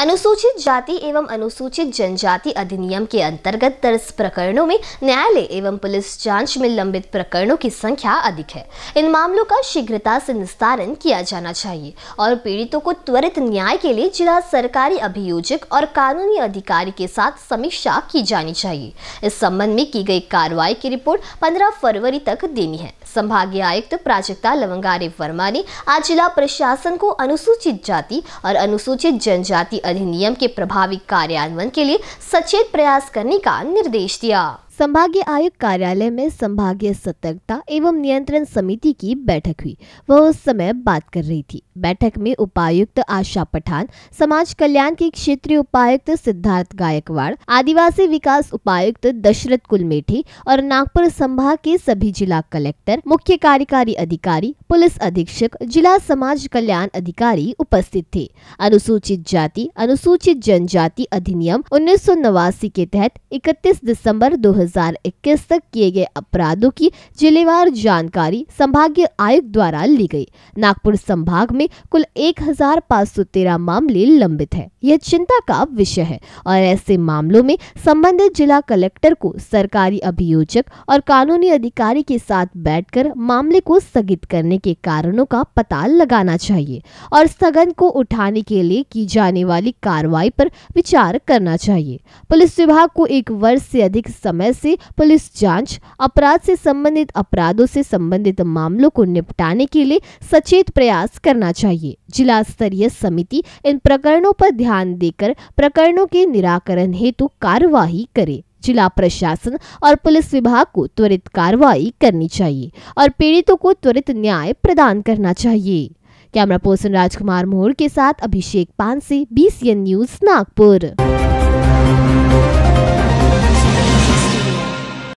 अनुसूचित जाति एवं अनुसूचित जनजाति अधिनियम के अंतर्गत दर्ज प्रकरणों में न्यायालय एवं पुलिस जांच में लंबित प्रकरणों की संख्या अधिक है इन मामलों का शीघ्रता से निस्तारण किया जाना चाहिए और पीड़ितों को त्वरित न्याय के लिए जिला सरकारी अभियोजक और कानूनी अधिकारी के साथ समीक्षा की जानी चाहिए इस संबंध में की गई कार्रवाई की रिपोर्ट पंद्रह फरवरी तक देनी है संभागीय आयुक्त प्राजक्ता लवंगारे वर्मा ने आज जिला प्रशासन को अनुसूचित जाति और अनुसूचित जनजाति अधिनियम के प्रभावी कार्यान्वयन के लिए सचेत प्रयास करने का निर्देश दिया संभागीय आयुक्त कार्यालय में संभागीय सतर्कता एवं नियंत्रण समिति की बैठक हुई वह उस समय बात कर रही थी बैठक में उपायुक्त आशा पठान समाज कल्याण के क्षेत्रीय उपायुक्त सिद्धार्थ गायकवाड़ आदिवासी विकास उपायुक्त दशरथ कुलमेठी और नागपुर संभाग के सभी जिला कलेक्टर मुख्य कार्यकारी अधिकारी पुलिस अधीक्षक जिला समाज कल्याण अधिकारी उपस्थित थे अनुसूचित जाति अनुसूचित जनजाति अधिनियम उन्नीस के तहत इकतीस दिसम्बर दो 2021 तक किए गए अपराधों की जिलेवार जानकारी संभागीय आयुक्त द्वारा ली गई नागपुर संभाग में कुल 1513 मामले लंबित है यह चिंता का विषय है और ऐसे मामलों में संबंधित जिला कलेक्टर को सरकारी अभियोजक और कानूनी अधिकारी के साथ बैठ मामले को स्थगित करने के कारणों का पता लगाना चाहिए और स्थगन को उठाने के लिए की जाने वाली कार्रवाई पर विचार करना चाहिए पुलिस विभाग को एक वर्ष से अधिक समय जैसे पुलिस जांच अपराध से संबंधित अपराधों से संबंधित मामलों को निपटाने के लिए सचेत प्रयास करना चाहिए जिला स्तरीय समिति इन प्रकरणों पर ध्यान देकर प्रकरणों के निराकरण हेतु कार्यवाही करे जिला प्रशासन और पुलिस विभाग को त्वरित कार्रवाई करनी चाहिए और पीड़ितों को त्वरित न्याय प्रदान करना चाहिए कैमरा पर्सन राजकुमार मोहर के साथ अभिषेक पानसे बीसीएन न्यूज नागपुर